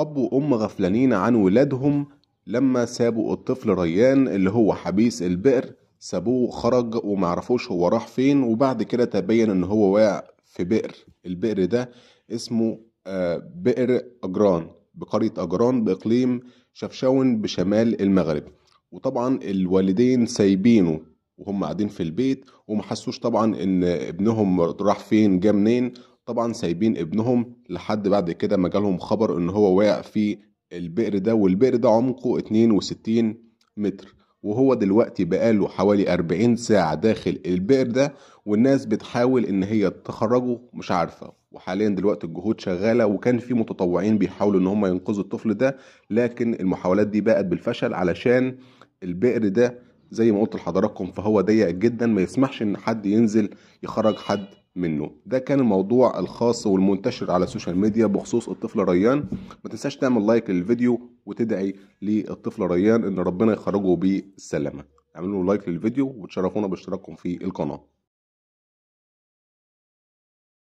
أب وأم غفلانين عن ولادهم لما سابوا الطفل ريان اللي هو حبيس البئر سابوه وخرج ومعرفوش هو راح فين وبعد كده تبين ان هو واقع في بئر البئر ده اسمه آه، بئر أجران بقرية أجران بإقليم شفشاون بشمال المغرب وطبعا الوالدين سايبينه وهم قاعدين في البيت ومحسوش طبعا ان ابنهم راح فين جه منين طبعا سايبين ابنهم لحد بعد كده ما جالهم خبر ان هو واقع في البئر ده والبئر ده عمقه 62 متر وهو دلوقتي بقاله حوالي 40 ساعة داخل البئر ده والناس بتحاول ان هي تخرجه مش عارفة وحاليا دلوقتي الجهود شغالة وكان في متطوعين بيحاولوا ان هم ينقذوا الطفل ده لكن المحاولات دي بقت بالفشل علشان البئر ده زي ما قلت لحضراتكم فهو ضيق جدا ما يسمحش ان حد ينزل يخرج حد منه ده كان الموضوع الخاص والمنتشر على السوشيال ميديا بخصوص الطفل ريان ما تنساش تعمل لايك للفيديو وتدعي للطفل ريان ان ربنا يخرجه بالسلامه اعملوا لايك للفيديو وتشرفونا باشتراككم في القناه